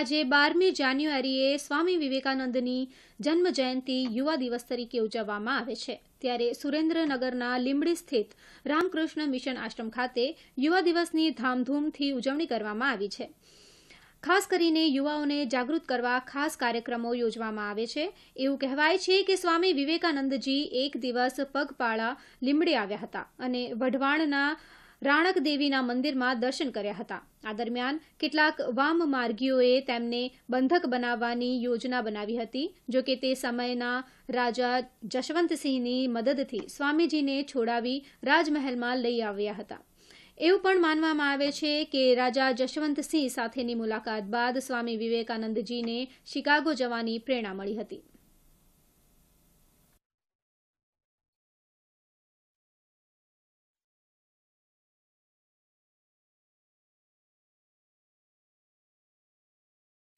આજે બારમી જાન્યુઆરીએ સ્વામી વિવેકાનંદની જન્મ જન્મજયંતિ યુવા દિવસ તરીકે ઉજવવામાં આવે છે ત્યારે સુરેન્દ્રનગરના લીંબડી સ્થિત રામકૃષ્ણ મિશન આશ્રમ ખાતે યુવા દિવસની ધામધૂમથી ઉજવણી કરવામાં આવી છે ખાસ કરીને યુવાઓને જાગૃત કરવા ખાસ કાર્યક્રમો યોજવામાં આવે છે એવું કહેવાય છે કે સ્વામી વિવેકાનંદજી એક દિવસ પગપાળા લીમડે આવ્યા હતા અને વઢવાણના રાણક દેવીના મંદિરમાં દર્શન કર્યા હતા આ દરમિયાન કેટલાક વામ માર્ગીઓએ તેમને બંધક બનાવવાની યોજના બનાવી હતી જો કે તે સમયના રાજા જશવંતસિંહની મદદથી સ્વામીજીને છોડાવી રાજમહેલમાં લઈ આવ્યા હતા એવું પણ માનવામાં આવે છે કે રાજા જશવંતસિંહ સાથેની મુલાકાત બાદ સ્વામી વિવેકાનંદજીને શિકાગો જવાની પ્રેરણા મળી હતી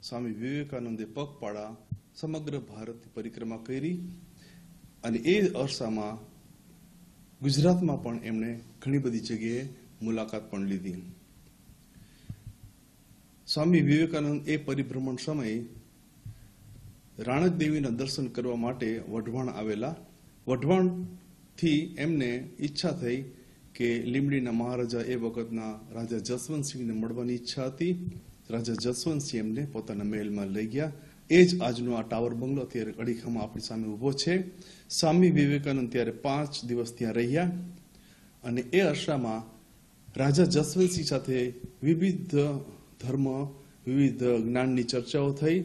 સ્વામી વિવેકાનંદે પગ સમગ્ર ભારતની પરિક્રમા કરી અને એ અરસામાં ગુજરાતમાં પણ એમણે ઘણી બધી જગ્યાએ મુલાકાત પણ લીધી સ્વામી વિવેકાનંદ એ પરિભ્રમણ સમયે રાણક દેવીના દર્શન કરવા માટે વઢવાણ આવેલા વઢવાણથી એમને ઈચ્છા થઈ કે લીમડીના મહારાજા એ વખતના રાજા જસવંતસિંહને મળવાની ઈચ્છા હતી રાજા જસવંતસિંહ એમને પોતાના મહેલમાં લઈ ગયા એ જ આજનો આ ટાવર બંગલો અત્યારે અડીખામાં આપણી સામે ઊભો છે સ્વામી વિવેકાનંદ ત્યારે પાંચ દિવસ ત્યાં રહ્યા અને એ અરસામાં રાજા જસવંતસિંહ સાથે વિવિધ ધર્મ વિવિધ જ્ઞાનની ચર્ચાઓ થઈ